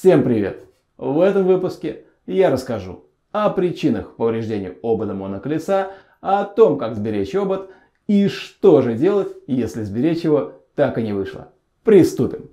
Всем привет! В этом выпуске я расскажу о причинах повреждения обода моноколеса, о том, как сберечь обод и что же делать, если сберечь его так и не вышло. Приступим!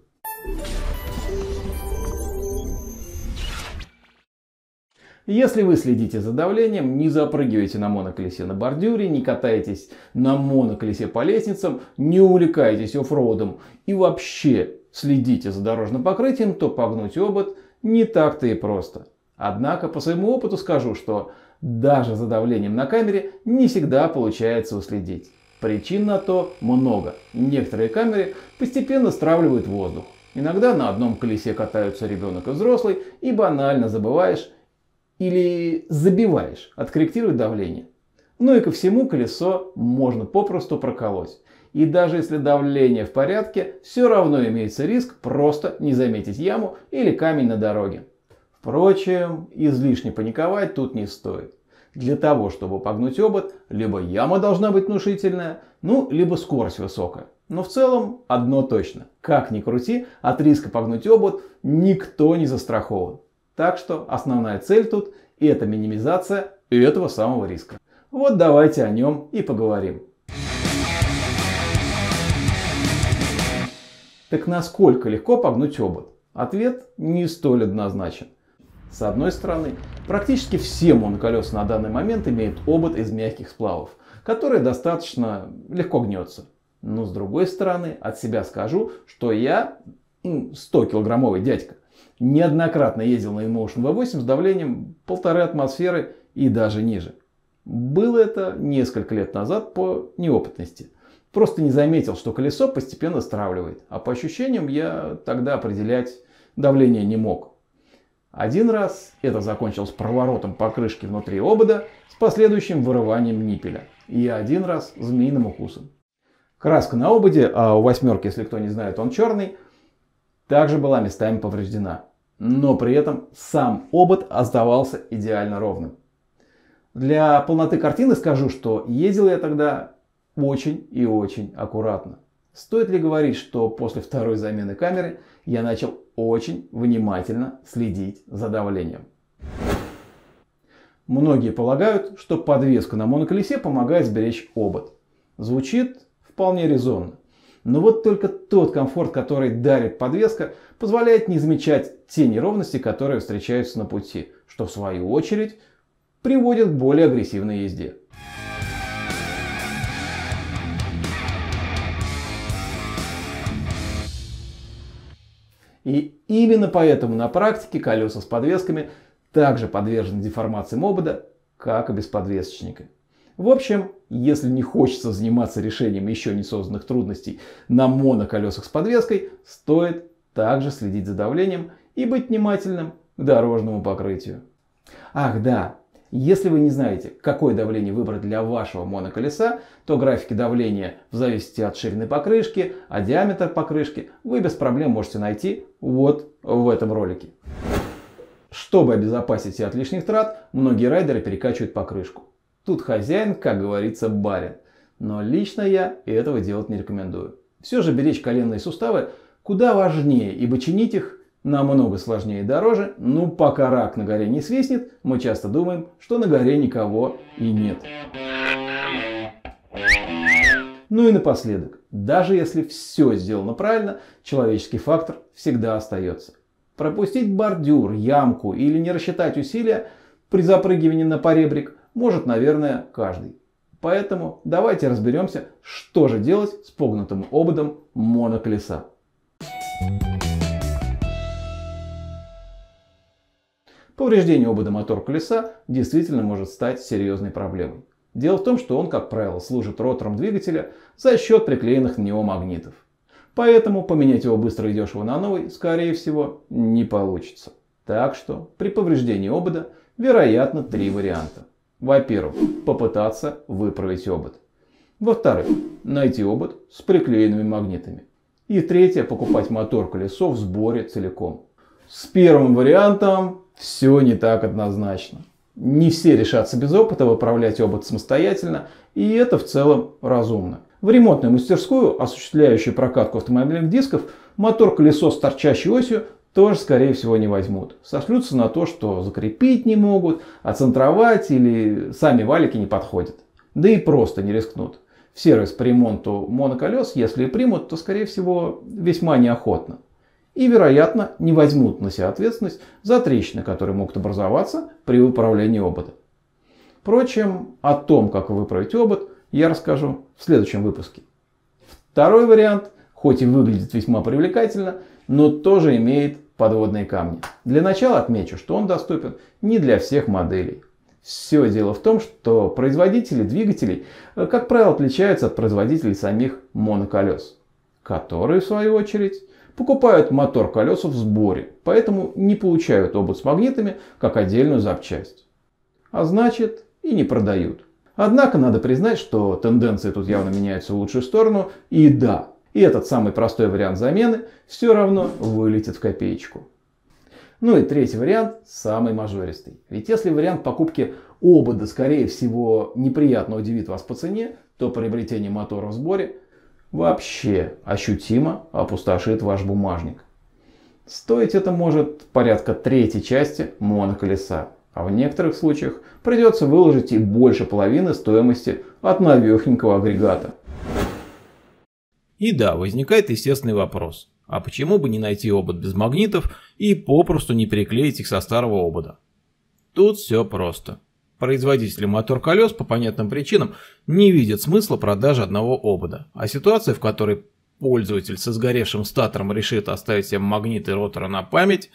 Если вы следите за давлением, не запрыгивайте на моноколесе на бордюре, не катайтесь на моноколесе по лестницам, не увлекайтесь оффроудом и вообще следите за дорожным покрытием, то погнуть обод не так-то и просто. Однако по своему опыту скажу, что даже за давлением на камере не всегда получается уследить. Причин на то много. Некоторые камеры постепенно стравливают воздух. Иногда на одном колесе катаются ребенок и взрослый, и банально забываешь или забиваешь откорректировать давление. Ну и ко всему колесо можно попросту проколоть. И даже если давление в порядке, все равно имеется риск просто не заметить яму или камень на дороге. Впрочем, излишне паниковать тут не стоит. Для того, чтобы погнуть обод, либо яма должна быть внушительная, ну, либо скорость высокая. Но в целом одно точно. Как ни крути, от риска погнуть обод никто не застрахован. Так что основная цель тут – это минимизация этого самого риска. Вот давайте о нем и поговорим. Так насколько легко погнуть обод? Ответ не столь однозначен. С одной стороны, практически все моноколеса на данный момент имеют обод из мягких сплавов, который достаточно легко гнется. Но с другой стороны, от себя скажу, что я 100-килограммовый дядька. Неоднократно ездил на InMotion V8 с давлением полторы атмосферы и даже ниже. Было это несколько лет назад по неопытности – Просто не заметил, что колесо постепенно стравливает, а по ощущениям я тогда определять давление не мог. Один раз это закончилось проворотом покрышки внутри обода с последующим вырыванием ниппеля. И один раз змеиным укусом. Краска на ободе, а у восьмерки, если кто не знает, он черный, также была местами повреждена. Но при этом сам обод оставался идеально ровным. Для полноты картины скажу, что ездил я тогда очень и очень аккуратно. Стоит ли говорить, что после второй замены камеры я начал очень внимательно следить за давлением? Многие полагают, что подвеска на моноколесе помогает сберечь обод. Звучит вполне резонно. Но вот только тот комфорт, который дарит подвеска, позволяет не замечать те неровности, которые встречаются на пути, что в свою очередь приводит к более агрессивной езде. И именно поэтому на практике колеса с подвесками также подвержены деформации обода, как и без подвесочника. В общем, если не хочется заниматься решением еще не созданных трудностей на моноколесах с подвеской, стоит также следить за давлением и быть внимательным к дорожному покрытию. Ах да, если вы не знаете, какое давление выбрать для вашего моноколеса, то графики давления в зависимости от ширины покрышки, а диаметр покрышки вы без проблем можете найти вот в этом ролике. Чтобы обезопасить себя от лишних трат, многие райдеры перекачивают покрышку. Тут хозяин, как говорится, барин. Но лично я этого делать не рекомендую. Все же беречь коленные суставы куда важнее, ибо чинить их намного сложнее и дороже, но ну, пока рак на горе не свистнет, мы часто думаем, что на горе никого и нет. Ну и напоследок, даже если все сделано правильно, человеческий фактор всегда остается. Пропустить бордюр, ямку или не рассчитать усилия при запрыгивании на поребрик может, наверное, каждый. Поэтому давайте разберемся, что же делать с погнутым ободом моноколеса. thank you Повреждение обода мотор колеса действительно может стать серьезной проблемой. Дело в том, что он, как правило, служит ротором двигателя за счет приклеенных на него магнитов. Поэтому поменять его быстро и дешево на новый, скорее всего, не получится. Так что при повреждении обода, вероятно, три варианта. Во-первых, попытаться выправить обод. Во-вторых, найти обод с приклеенными магнитами. И третье, покупать мотор-колесо в сборе целиком. С первым вариантом все не так однозначно. Не все решатся без опыта выправлять опыт самостоятельно, и это в целом разумно. В ремонтную мастерскую, осуществляющую прокатку автомобильных дисков, мотор-колесо с торчащей осью тоже, скорее всего, не возьмут. Сошлются на то, что закрепить не могут, оцентровать или сами валики не подходят. Да и просто не рискнут. В сервис по ремонту моноколес, если и примут, то, скорее всего, весьма неохотно и, вероятно, не возьмут на себя ответственность за трещины, которые могут образоваться при выправлении обода. Впрочем, о том, как выправить обод, я расскажу в следующем выпуске. Второй вариант, хоть и выглядит весьма привлекательно, но тоже имеет подводные камни. Для начала отмечу, что он доступен не для всех моделей. Все дело в том, что производители двигателей, э, как правило, отличаются от производителей самих моноколес, которые, в свою очередь, покупают мотор колеса в сборе, поэтому не получают обод с магнитами как отдельную запчасть. А значит и не продают. Однако надо признать, что тенденции тут явно меняются в лучшую сторону, и да, и этот самый простой вариант замены все равно вылетит в копеечку. Ну и третий вариант, самый мажористый. Ведь если вариант покупки обода, скорее всего, неприятно удивит вас по цене, то приобретение мотора в сборе вообще ощутимо опустошит ваш бумажник. Стоить это может порядка третьей части моноколеса, а в некоторых случаях придется выложить и больше половины стоимости от новехненького агрегата. И да, возникает естественный вопрос. А почему бы не найти обод без магнитов и попросту не приклеить их со старого обода? Тут все просто. Производители мотор-колес по понятным причинам не видят смысла продажи одного обода, а ситуация, в которой пользователь со сгоревшим статором решит оставить себе магниты ротора на память,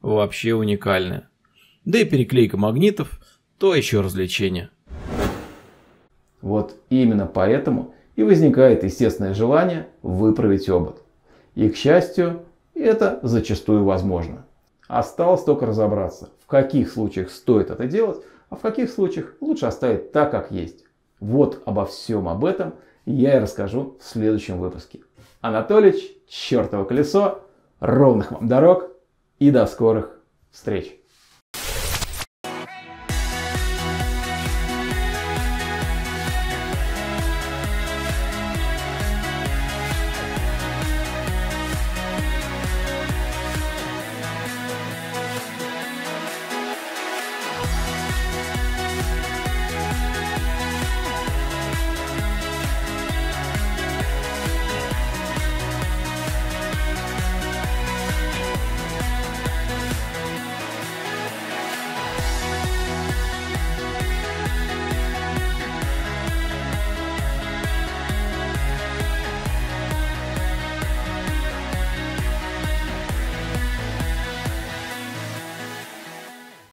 вообще уникальная. Да и переклейка магнитов – то еще развлечение. Вот именно поэтому и возникает естественное желание выправить обод. И, к счастью, это зачастую возможно. Осталось только разобраться, в каких случаях стоит это делать – а в каких случаях лучше оставить так, как есть. Вот обо всем об этом я и расскажу в следующем выпуске. Анатолич, чертово колесо, ровных вам дорог и до скорых встреч!